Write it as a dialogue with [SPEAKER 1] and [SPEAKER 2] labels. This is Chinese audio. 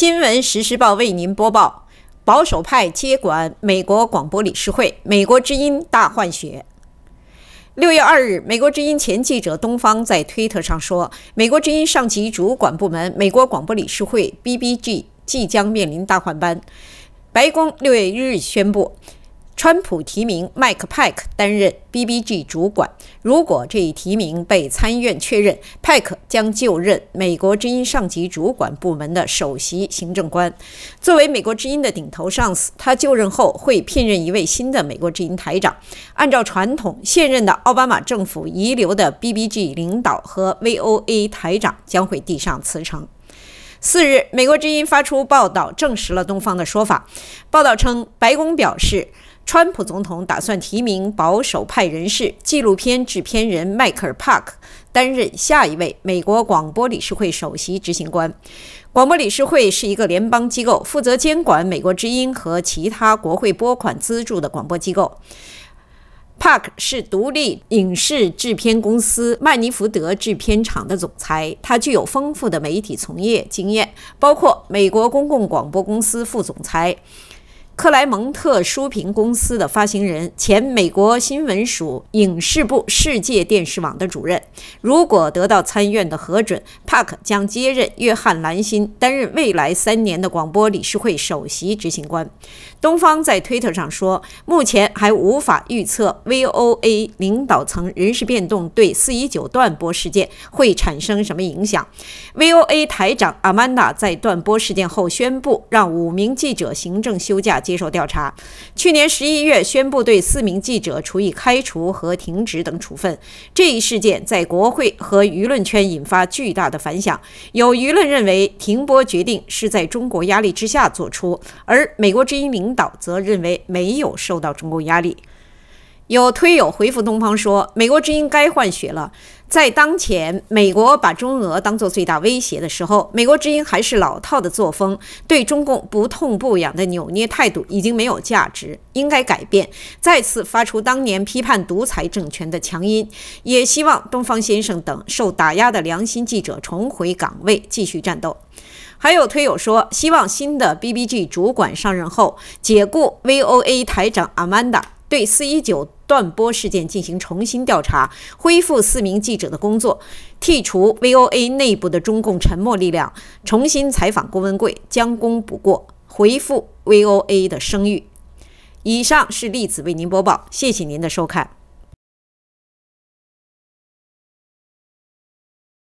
[SPEAKER 1] 新闻实时报为您播报：保守派接管美国广播理事会，美国之音大换血。六月二日，美国之音前记者东方在推特上说：“美国之音上级主管部门美国广播理事会 （BBG） 即将面临大换班。”白宫六月一日宣布。川普提名麦克派克担任 BBG 主管。如果这一提名被参议院确认，派克将就任美国之音上级主管部门的首席行政官。作为美国之音的顶头上司，他就任后会聘任一位新的美国之音台长。按照传统，现任的奥巴马政府遗留的 BBG 领导和 VOA 台长将会递上辞呈。四日，美国之音发出报道，证实了东方的说法。报道称，白宫表示。川普总统打算提名保守派人士、纪录片制片人迈克尔·帕克担任下一位美国广播理事会首席执行官。广播理事会是一个联邦机构，负责监管美国之音和其他国会拨款资助的广播机构。帕克是独立影视制片公司曼尼福德制片厂的总裁，他具有丰富的媒体从业经验，包括美国公共广播公司副总裁。克莱蒙特书评公司的发行人，前美国新闻署影视部世界电视网的主任，如果得到参院的核准 p a 将接任约翰·兰辛，担任未来三年的广播理事会首席执行官。东方在推特上说，目前还无法预测 VOA 领导层人事变动对419断播事件会产生什么影响。VOA 台长阿曼达在断播事件后宣布，让五名记者行政休假。接受调查。去年十一月，宣布对四名记者处以开除和停职等处分。这一事件在国会和舆论圈引发巨大的反响。有舆论认为，停播决定是在中国压力之下做出，而美国之音领导则认为没有受到中国压力。有推友回复东方说：“美国之音该换血了。”在当前美国把中俄当作最大威胁的时候，美国之音还是老套的作风，对中共不痛不痒的扭捏态度已经没有价值，应该改变，再次发出当年批判独裁政权的强音，也希望东方先生等受打压的良心记者重回岗位，继续战斗。还有推友说，希望新的 B B G 主管上任后解雇 V O A 台长阿曼达，对四一九。断播事件进行重新调查，恢复四名记者的工作，剔除 VOA 内部的中共沉默力量，重新采访郭文贵，将功补过，回复 VOA 的声誉。以上是例子为您播报，谢谢您的收看。